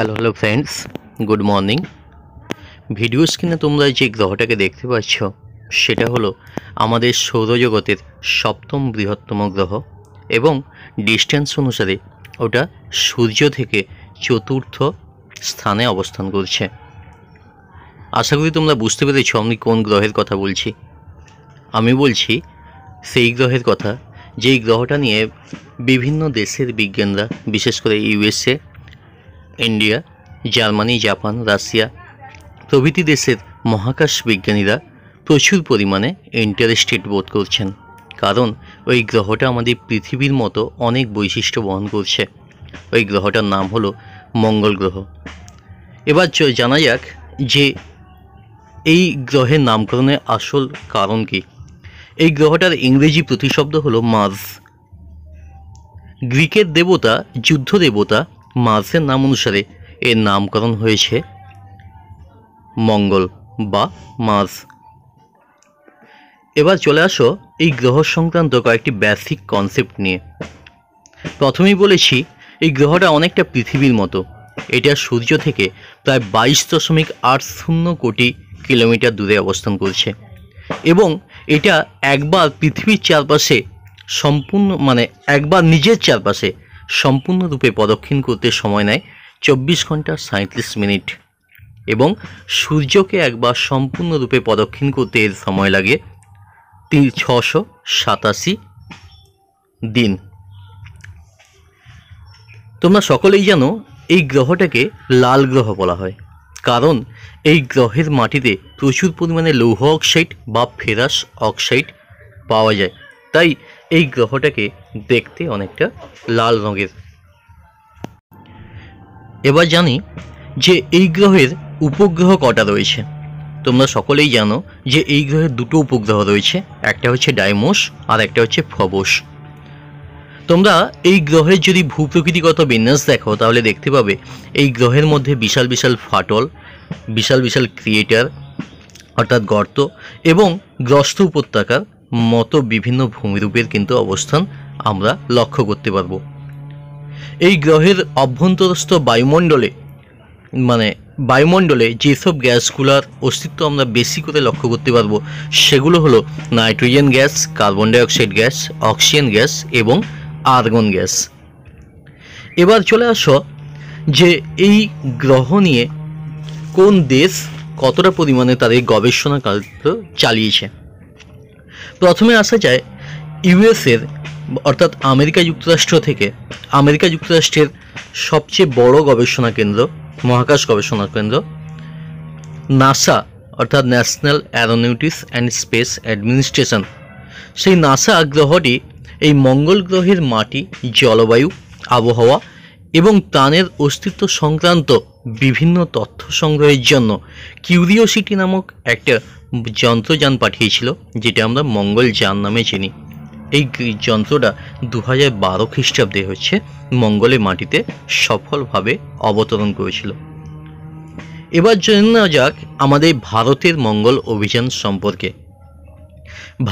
hello hello friends good morning video স্ক্রিনে তোমরা যে গ্রহটাকে দেখতে পাচ্ছ সেটা হলো আমাদের সৌরজগতের সপ্তম বৃহত্তম গ্রহ এবং ডিস্টেন্স অনুসারে ওটা সূর্য থেকে চতুর্থ স্থানে অবস্থান করছে আশা করি তোমরা বুঝতে পেরেছ আমি কোন গ্রহের কথা বলছি আমি বলছি সেই গ্রহের কথা যেই গ্রহটা নিয়ে বিভিন্ন দেশের বিজ্ঞানরা বিশেষ করে USA India Germany Japan Russia প্রভৃতি দেশের মহাকাশ বিজ্ঞানীরা প্রচুর পরিমাণে ইন্টারেস্টেড বোধ করছেন কারণ ওই গ্রহটা আমাদের পৃথিবীর মতো অনেক বৈশিষ্ট্য বহন করছে ওই গ্রহটার নাম হলো মঙ্গল গ্রহ এবার জানা যাক যে এই গ্রহের নামকরণের আসল কারণ কি এই গ্রহটার ইংরেজি প্রতিশব্দ হলো মার্স গ্রিকের দেবতা যুদ্ধ দেবতা মাঝের নাম অনুসারে এর নামকরণ হয়েছে মঙ্গল বা মাস এবার চলে আসো এই গ্রহ সংক্রান্ত কয়েকটি বেসিক কনসেপ্ট নিয়ে প্রথমেই বলেছি এই গ্রহটা অনেকটা পৃথিবীর মতো এটা সূর্য থেকে প্রায় বাইশ দশমিক আট শূন্য কোটি কিলোমিটার দূরে অবস্থান করছে এবং এটা একবার পৃথিবীর চারপাশে সম্পূর্ণ মানে একবার নিজের চারপাশে সম্পূর্ণরূপে প্রদক্ষিণ করতে সময় নেয় চব্বিশ ঘন্টা সাঁত্রিশ মিনিট এবং সূর্যকে একবার সম্পূর্ণরূপে প্রদক্ষিণ করতে এর সময় লাগে তিন ছশো সাতাশি দিন তোমরা সকলেই জানো এই গ্রহটাকে লাল গ্রহ বলা হয় কারণ এই গ্রহের মাটিতে প্রচুর পরিমাণে লৌহ অক্সাইড বা ফেরাস অক্সাইড পাওয়া যায় তাই এই গ্রহটাকে দেখতে অনেকটা লাল রঙের এবার জানি যে এই গ্রহের উপগ্রহ কটা রয়েছে তোমরা সকলেই জানো যে এই গ্রহের দুটো উপগ্রহ রয়েছে একটা হচ্ছে ডাইমোস আর একটা হচ্ছে ফবস তোমরা এই গ্রহের যদি ভূপ্রকৃতিগত বিন্যাস দেখো তাহলে দেখতে পাবে এই গ্রহের মধ্যে বিশাল বিশাল ফাটল বিশাল বিশাল ক্রিয়েটার অর্থাৎ গর্ত এবং গ্রস্ত উপত্যকার মতো বিভিন্ন ভূমিরূপের কিন্তু অবস্থান আমরা লক্ষ্য করতে পারব এই গ্রহের অভ্যন্তরস্থ বায়ুমণ্ডলে মানে বায়ুমণ্ডলে যেসব গ্যাসগুলোর অস্তিত্ব আমরা বেশি করে লক্ষ্য করতে পারবো সেগুলো হলো nitrogen gas carbon dioxide gas oxygen gas এবং আর্গন গ্যাস এবার চলে আসো যে এই গ্রহ নিয়ে কোন দেশ কতটা পরিমাণে তাদের গবেষণা কার্য চালিয়েছে প্রথমে আসা যায় ইউএসের অর্থাৎ আমেরিকা যুক্তরাষ্ট্র থেকে আমেরিকা যুক্তরাষ্ট্রের সবচেয়ে বড় গবেষণা কেন্দ্র মহাকাশ গবেষণা কেন্দ্র নাসা অর্থাৎ national aeronautics and space administration সেই নাসা গ্রহটি এই মঙ্গল গ্রহের মাটি জলবায়ু আবহাওয়া এবং প্রাণের অস্তিত্ব সংক্রান্ত বিভিন্ন তথ্য সংগ্রহের জন্য কিউরিওসিটি নামক একটা যন্ত্রযান পাঠিয়েছিল যেটা আমরা মঙ্গল যান নামে চিনি এই যন্ত্রটা দু হাজার বারো খ্রিস্টাব্দে হচ্ছে মঙ্গলের মাটিতে সফলভাবে অবতরণ করেছিল এবার জেনে নেওয়া যাক আমাদের ভারতের মঙ্গল অভিযান সম্পর্কে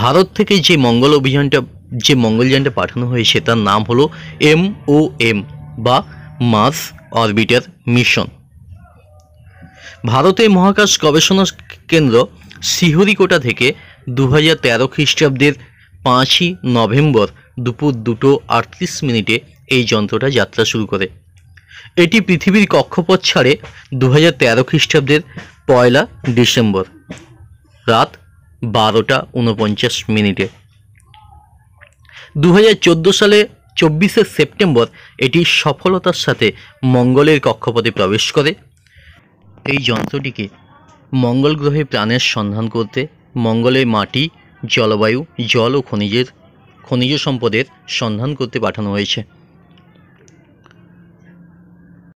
ভারত থেকে যে মঙ্গল অভিযানটা যে মঙ্গলযানটা পাঠানো হয়েছে তার নাম হলো এম ও এম বা মার্স অরবিটার মিশন ভারতের মহাকাশ গবেষণা কেন্দ্র শ্রীহরিকোটা থেকে দু হাজার তেরো খ্রিস্টাব্দের পাঁচই নভেম্বর দুপুর দুটো আটত্রিশ মিনিটে এই যন্ত্রটা যাত্রা শুরু করে এটি পৃথিবীর কক্ষপথ ছাড়ে দু হাজার তেরো খ্রিস্টাব্দের পয়লা ডিসেম্বর রাত বারোটা উনপঞ্চাশ মিনিটে দু হাজার চোদ্দো সালে চব্বিশে সেপ্টেম্বর এটি সফলতার সাথে মঙ্গলের কক্ষপথে প্রবেশ করে এই যন্ত্রটিকে মঙ্গল গ্রহে প্রাণের সন্ধান করতে মঙ্গলের মাটি জলবায়ু জল ও খনিজের খনিজ সম্পদের সন্ধান করতে পাঠানো হয়েছে